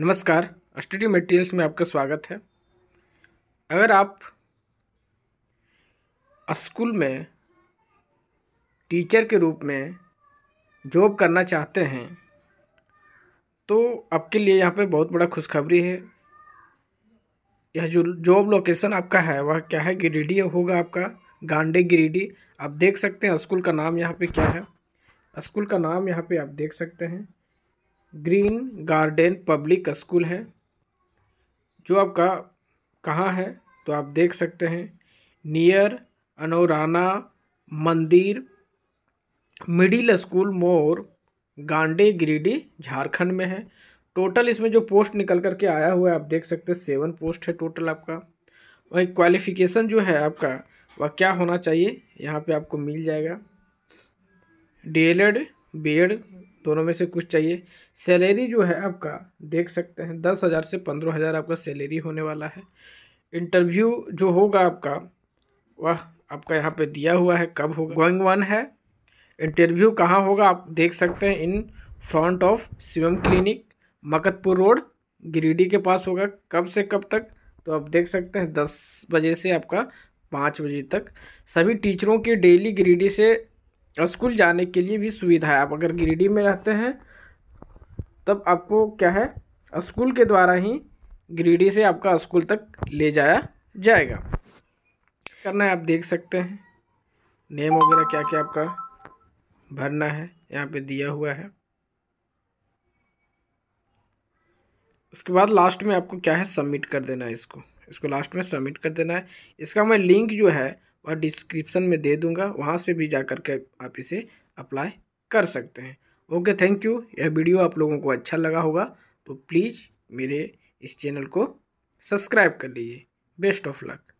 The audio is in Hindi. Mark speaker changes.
Speaker 1: नमस्कार स्टडी मटेरियल्स में आपका स्वागत है अगर आप स्कूल में टीचर के रूप में जॉब करना चाहते हैं तो आपके लिए यहाँ पे बहुत बड़ा खुशखबरी है यह जो जॉब लोकेशन आपका है वह क्या है गिरिडीह होगा आपका गांडे गिरिडीह आप देख सकते हैं स्कूल का नाम यहाँ पे क्या है स्कूल का नाम यहाँ पे आप देख सकते हैं ग्रीन गार्डन पब्लिक स्कूल है जो आपका कहाँ है तो आप देख सकते हैं नियर अनोराना मंदिर मिडिल स्कूल मोर गांडे गिरिडीह झारखंड में है टोटल इसमें जो पोस्ट निकल कर के आया हुआ है आप देख सकते हैं सेवन पोस्ट है टोटल आपका वही क्वालिफिकेशन जो है आपका वह क्या होना चाहिए यहाँ पे आपको मिल जाएगा डी बीएड दोनों में से कुछ चाहिए सैलरी जो है आपका देख सकते हैं दस हज़ार से पंद्रह हज़ार आपका सैलरी होने वाला है इंटरव्यू जो होगा आपका वह आपका यहाँ पे दिया हुआ है कब होगा गोइंग वन है इंटरव्यू कहाँ होगा आप देख सकते हैं in front of Shivam clinic Makatpur road Giridih के पास होगा कब से कब तक तो आप देख सकते हैं दस बजे से आपका पाँच बजे तक सभी टीचरों की डेली गिरिडीह से स्कूल जाने के लिए भी सुविधा है आप अगर गिरिडीह में रहते हैं तब आपको क्या है स्कूल के द्वारा ही गिरिडीह से आपका स्कूल तक ले जाया जाएगा करना है आप देख सकते हैं नेम वगैरह क्या क्या आपका भरना है यहाँ पे दिया हुआ है उसके बाद लास्ट में आपको क्या है सबमिट कर देना है इसको इसको लास्ट में सबमिट कर देना है इसका मैं लिंक जो है और डिस्क्रिप्शन में दे दूंगा वहाँ से भी जा कर के आप इसे अप्लाई कर सकते हैं ओके थैंक यू यह वीडियो आप लोगों को अच्छा लगा होगा तो प्लीज़ मेरे इस चैनल को सब्सक्राइब कर लीजिए बेस्ट ऑफ लक